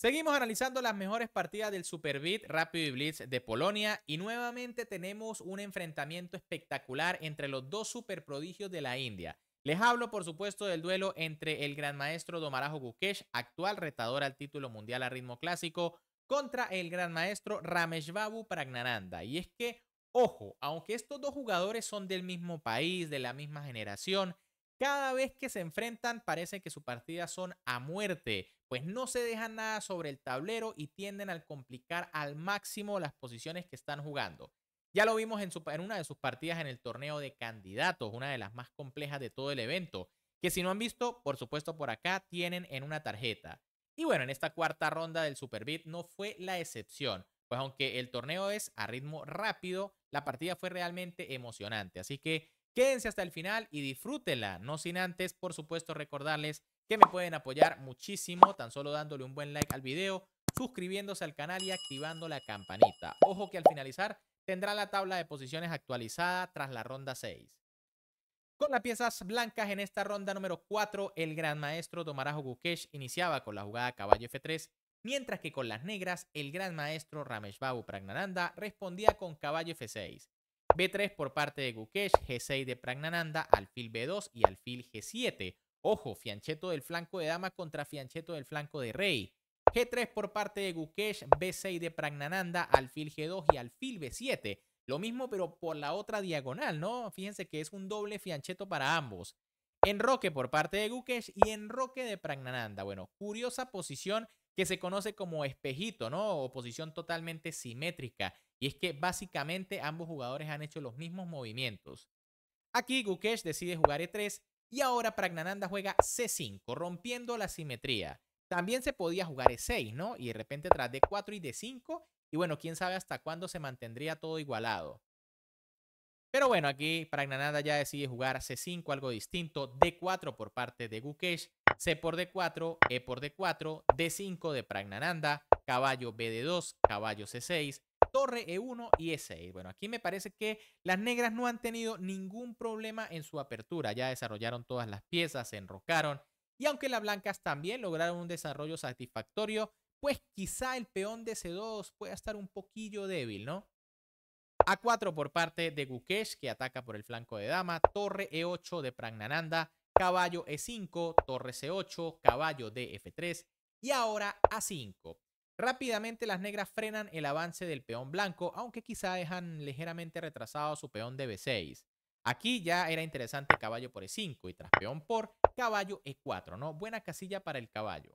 Seguimos analizando las mejores partidas del Beat, Rápido y Blitz de Polonia y nuevamente tenemos un enfrentamiento espectacular entre los dos superprodigios de la India. Les hablo por supuesto del duelo entre el gran maestro Domarajo Gukesh, actual retador al título mundial a ritmo clásico, contra el gran maestro Ramesh Babu Pragnananda. Y es que, ojo, aunque estos dos jugadores son del mismo país, de la misma generación, cada vez que se enfrentan parece que sus partidas son a muerte, pues no se dejan nada sobre el tablero y tienden a complicar al máximo las posiciones que están jugando. Ya lo vimos en, una de sus partidas en el torneo de candidatos, una de las más complejas de todo el evento, que si no han visto, por supuesto por acá tienen en una tarjeta. Y bueno, en esta cuarta ronda del Superbit no fue la excepción, pues aunque el torneo es a ritmo rápido, la partida fue realmente emocionante, así que Quédense hasta el final y disfrútenla, No sin antes, por supuesto, recordarles que me pueden apoyar muchísimo tan solo dándole un buen like al video, suscribiéndose al canal y activando la campanita. Ojo que al finalizar tendrá la tabla de posiciones actualizada tras la ronda 6. Con las piezas blancas en esta ronda número 4, el gran maestro Domarajo Gukesh iniciaba con la jugada caballo F3, mientras que con las negras, el gran maestro Ramesh Babu Pragnananda respondía con caballo F6. B3 por parte de Gukesh, G6 de Pragnananda, alfil B2 y alfil G7. Ojo, fiancheto del flanco de dama contra fiancheto del flanco de rey. G3 por parte de Gukesh, B6 de Pragnananda, alfil G2 y alfil B7. Lo mismo pero por la otra diagonal, ¿no? Fíjense que es un doble fiancheto para ambos. Enroque por parte de Gukesh y enroque de Pragnananda. Bueno, curiosa posición que se conoce como espejito, ¿no? O posición totalmente simétrica. Y es que básicamente ambos jugadores han hecho los mismos movimientos. Aquí Gukesh decide jugar E3 y ahora Pragnananda juega C5, rompiendo la simetría. También se podía jugar E6, ¿no? Y de repente tras D4 y D5. Y bueno, quién sabe hasta cuándo se mantendría todo igualado. Pero bueno, aquí Pragnananda ya decide jugar C5, algo distinto. D4 por parte de Gukesh. C por D4, E por D4, D5 de Pragnananda, caballo b de 2 caballo C6, torre E1 y E6. Bueno, aquí me parece que las negras no han tenido ningún problema en su apertura. Ya desarrollaron todas las piezas, se enrocaron. Y aunque las blancas también lograron un desarrollo satisfactorio, pues quizá el peón de C2 pueda estar un poquillo débil, ¿no? A4 por parte de Gukesh, que ataca por el flanco de dama. Torre E8 de Pragnananda caballo E5, torre C8, caballo d F3 y ahora A5. Rápidamente las negras frenan el avance del peón blanco, aunque quizá dejan ligeramente retrasado su peón de B6. Aquí ya era interesante caballo por E5 y tras peón por caballo E4, ¿no? Buena casilla para el caballo.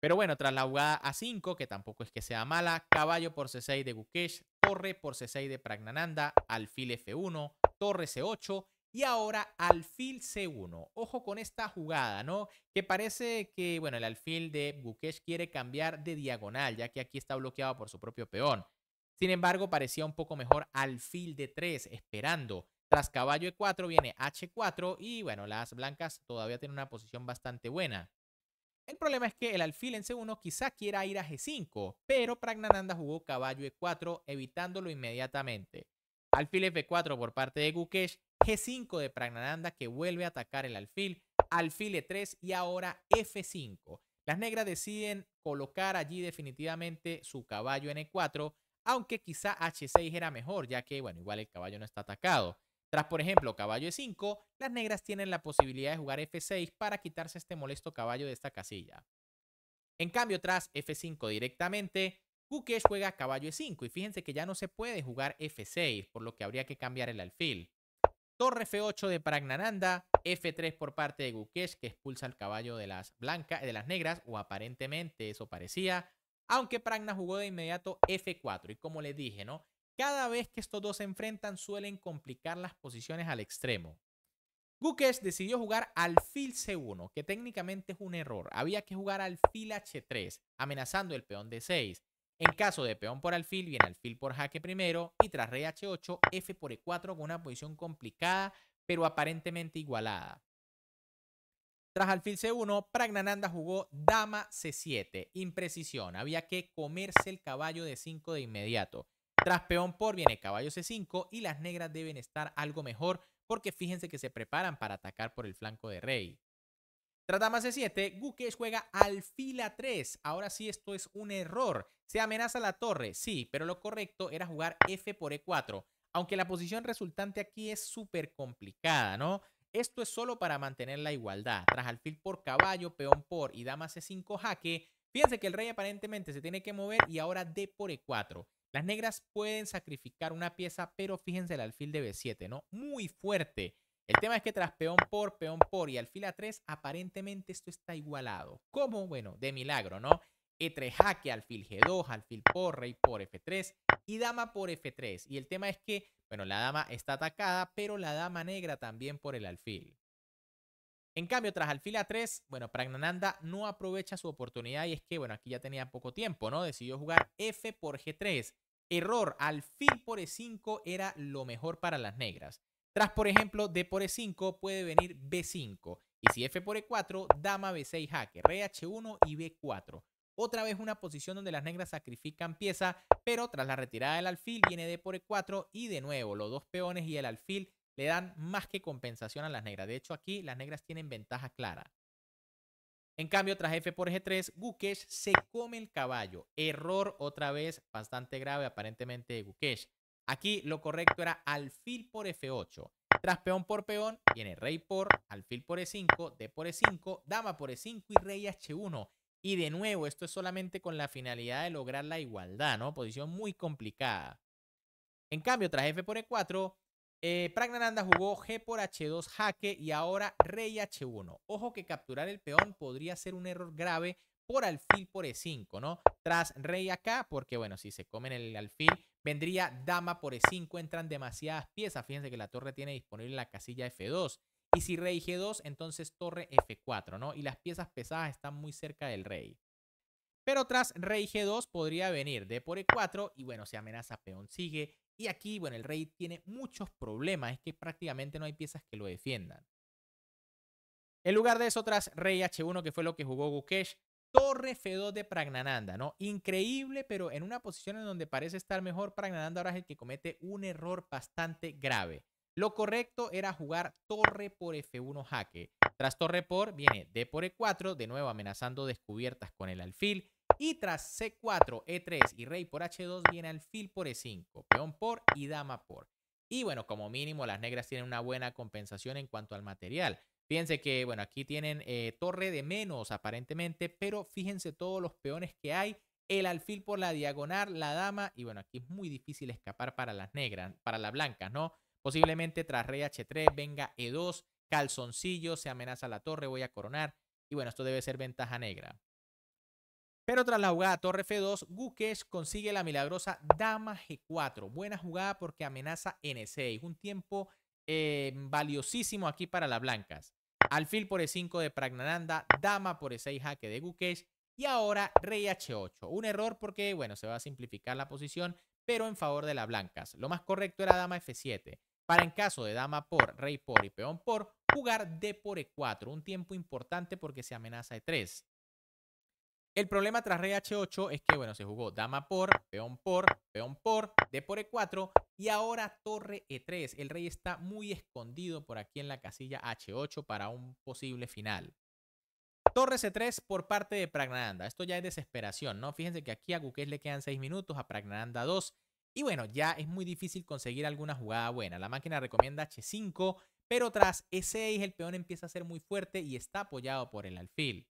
Pero bueno, tras la jugada A5, que tampoco es que sea mala, caballo por C6 de Gukesh, torre por C6 de Pragnananda, alfil F1, torre C8 y ahora alfil C1. Ojo con esta jugada, ¿no? Que parece que, bueno, el alfil de Gukesh quiere cambiar de diagonal, ya que aquí está bloqueado por su propio peón. Sin embargo, parecía un poco mejor alfil de 3, esperando. Tras caballo E4 viene H4 y, bueno, las blancas todavía tienen una posición bastante buena. El problema es que el alfil en C1 quizá quiera ir a G5, pero Pragnananda jugó caballo E4 evitándolo inmediatamente. Alfil F4 por parte de Gukesh G5 de Pragnananda que vuelve a atacar el alfil, alfil E3 y ahora F5. Las negras deciden colocar allí definitivamente su caballo en E4, aunque quizá H6 era mejor, ya que, bueno, igual el caballo no está atacado. Tras, por ejemplo, caballo E5, las negras tienen la posibilidad de jugar F6 para quitarse este molesto caballo de esta casilla. En cambio, tras F5 directamente, Kukesh juega caballo E5 y fíjense que ya no se puede jugar F6, por lo que habría que cambiar el alfil. Torre F8 de Pragnananda, F3 por parte de Gukesh, que expulsa al caballo de las blancas, de las negras, o aparentemente eso parecía. Aunque Pragna jugó de inmediato F4. Y como les dije, ¿no? Cada vez que estos dos se enfrentan, suelen complicar las posiciones al extremo. Gukesh decidió jugar alfil C1, que técnicamente es un error. Había que jugar al fil H3, amenazando el peón de 6 en caso de peón por alfil, viene alfil por jaque primero y tras rey h8, f por e4 con una posición complicada, pero aparentemente igualada. Tras alfil c1, Pragnananda jugó dama c7, imprecisión, había que comerse el caballo de 5 de inmediato. Tras peón por viene caballo c5 y las negras deben estar algo mejor porque fíjense que se preparan para atacar por el flanco de rey. Tras dama C7, Gukesh juega alfil a 3. Ahora sí, esto es un error. Se amenaza la torre, sí, pero lo correcto era jugar F por E4. Aunque la posición resultante aquí es súper complicada, ¿no? Esto es solo para mantener la igualdad. Tras alfil por caballo, peón por y dama e C5 jaque, fíjense que el rey aparentemente se tiene que mover y ahora D por E4. Las negras pueden sacrificar una pieza, pero fíjense el alfil de B7, ¿no? Muy fuerte. El tema es que tras peón por, peón por y alfil a 3, aparentemente esto está igualado. ¿Cómo? Bueno, de milagro, ¿no? E3 jaque, alfil G2, alfil por, rey por F3 y dama por F3. Y el tema es que, bueno, la dama está atacada, pero la dama negra también por el alfil. En cambio, tras alfil A3, bueno, Pragnananda no aprovecha su oportunidad y es que, bueno, aquí ya tenía poco tiempo, ¿no? Decidió jugar F por G3. Error, alfil por E5 era lo mejor para las negras. Tras, por ejemplo, D por E5 puede venir B5. Y si F por E4, dama B6 jaque, Re, H1 y B4. Otra vez una posición donde las negras sacrifican pieza, pero tras la retirada del alfil viene D por E4 y de nuevo los dos peones y el alfil le dan más que compensación a las negras. De hecho, aquí las negras tienen ventaja clara. En cambio, tras F por G3, Gukesh se come el caballo. Error otra vez bastante grave aparentemente de Gukesh. Aquí lo correcto era alfil por F8. Tras peón por peón, viene rey por, alfil por E5, D por E5, dama por E5 y rey H1. Y de nuevo, esto es solamente con la finalidad de lograr la igualdad, ¿no? Posición muy complicada. En cambio, tras F por E4, eh, Pragnananda jugó G por H2 jaque y ahora rey H1. Ojo que capturar el peón podría ser un error grave por alfil por E5, ¿no? Tras rey acá, porque bueno, si se comen el alfil, Vendría dama por E5, entran demasiadas piezas. Fíjense que la torre tiene disponible la casilla F2. Y si rey G2, entonces torre F4, ¿no? Y las piezas pesadas están muy cerca del rey. Pero tras rey G2 podría venir D por E4 y bueno, se amenaza peón sigue. Y aquí, bueno, el rey tiene muchos problemas, es que prácticamente no hay piezas que lo defiendan. En lugar de eso, tras rey H1, que fue lo que jugó Gukesh, Torre F2 de Pragnananda, ¿no? Increíble, pero en una posición en donde parece estar mejor, Pragnananda ahora es el que comete un error bastante grave. Lo correcto era jugar torre por F1 jaque. Tras torre por viene D por E4, de nuevo amenazando descubiertas con el alfil. Y tras C4, E3 y rey por H2 viene alfil por E5, peón por y dama por. Y bueno, como mínimo las negras tienen una buena compensación en cuanto al material. Fíjense que, bueno, aquí tienen eh, torre de menos aparentemente, pero fíjense todos los peones que hay. El alfil por la diagonal, la dama, y bueno, aquí es muy difícil escapar para las negras, para las blancas, ¿no? Posiblemente tras rey H3 venga E2, calzoncillo, se amenaza la torre, voy a coronar. Y bueno, esto debe ser ventaja negra. Pero tras la jugada torre F2, Gukesh consigue la milagrosa dama G4. Buena jugada porque amenaza N6. Un tiempo eh, valiosísimo aquí para las blancas alfil por E5 de Pragnananda, dama por E6 jaque de Gukesh y ahora rey H8. Un error porque, bueno, se va a simplificar la posición, pero en favor de las blancas. Lo más correcto era dama F7 para en caso de dama por, rey por y peón por, jugar D por E4, un tiempo importante porque se amenaza E3. El problema tras rey H8 es que, bueno, se jugó dama por, peón por, peón por, D por E4, y ahora torre E3. El rey está muy escondido por aquí en la casilla H8 para un posible final. Torre C3 e por parte de Pragnananda. Esto ya es desesperación, ¿no? Fíjense que aquí a Gukesh le quedan 6 minutos, a Pragnananda 2. Y bueno, ya es muy difícil conseguir alguna jugada buena. La máquina recomienda H5, pero tras E6 el peón empieza a ser muy fuerte y está apoyado por el alfil.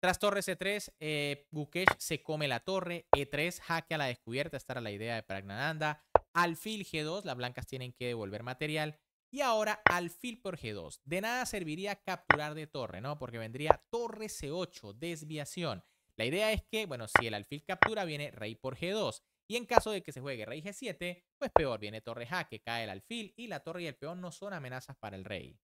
Tras torre C3, e eh, Gukesh se come la torre. E3, jaque a la descubierta. Esta era la idea de Pragnananda alfil G2, las blancas tienen que devolver material. Y ahora alfil por G2. De nada serviría capturar de torre, ¿no? Porque vendría torre C8, desviación. La idea es que, bueno, si el alfil captura, viene rey por G2. Y en caso de que se juegue rey G7, pues peor, viene torre que cae el alfil y la torre y el peón no son amenazas para el rey.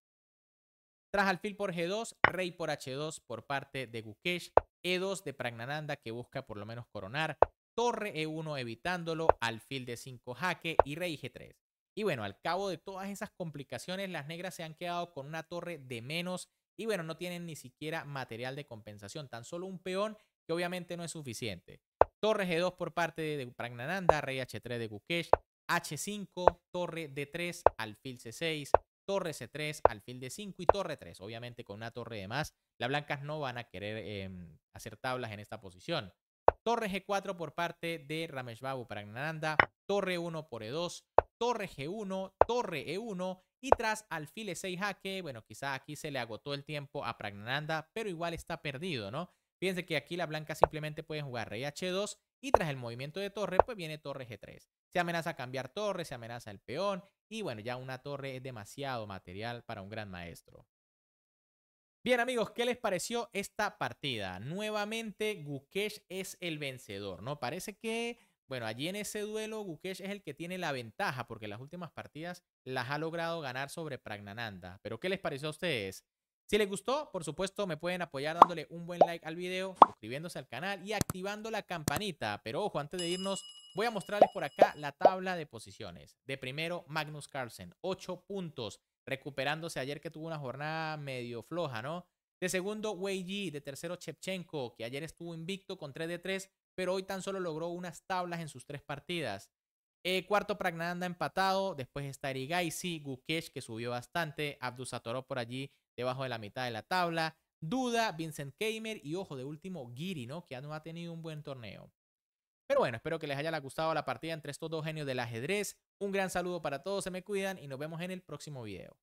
Tras alfil por G2, rey por H2 por parte de Gukesh, E2 de Pragnananda que busca por lo menos coronar, torre E1 evitándolo, alfil de 5 jaque y rey G3. Y bueno, al cabo de todas esas complicaciones, las negras se han quedado con una torre de menos y bueno, no tienen ni siquiera material de compensación, tan solo un peón que obviamente no es suficiente. Torre G2 por parte de Pragnananda, rey H3 de Gukesh, H5, torre D3, alfil C6, torre C3, alfil de 5 y torre 3. Obviamente con una torre de más, las blancas no van a querer em, hacer tablas en esta posición torre G4 por parte de Ramesh para Pragnananda. torre 1 por E2, torre G1, torre E1 y tras alfil E6 jaque, bueno, quizá aquí se le agotó el tiempo a Pragnananda, pero igual está perdido, ¿no? Fíjense que aquí la blanca simplemente puede jugar rey H2 y tras el movimiento de torre, pues viene torre G3. Se amenaza a cambiar torre, se amenaza el peón y bueno, ya una torre es demasiado material para un gran maestro. Bien amigos, ¿qué les pareció esta partida? Nuevamente Gukesh es el vencedor, ¿no? Parece que, bueno, allí en ese duelo Gukesh es el que tiene la ventaja porque las últimas partidas las ha logrado ganar sobre Pragnananda. Pero ¿qué les pareció a ustedes? Si les gustó, por supuesto, me pueden apoyar dándole un buen like al video, suscribiéndose al canal y activando la campanita. Pero ojo, antes de irnos, voy a mostrarles por acá la tabla de posiciones. De primero, Magnus Carlsen, 8 puntos recuperándose ayer que tuvo una jornada medio floja, ¿no? De segundo, Wei Yi, de tercero, Chepchenko, que ayer estuvo invicto con 3 de 3, pero hoy tan solo logró unas tablas en sus tres partidas. Eh, cuarto, Pragnanda empatado, después está Erigaisi, Gukesh, que subió bastante, Abdu por allí debajo de la mitad de la tabla, Duda, Vincent Kamer y ojo de último, Giri, ¿no? Que ya no ha tenido un buen torneo. Pero bueno, espero que les haya gustado la partida entre estos dos genios del ajedrez. Un gran saludo para todos, se me cuidan y nos vemos en el próximo video.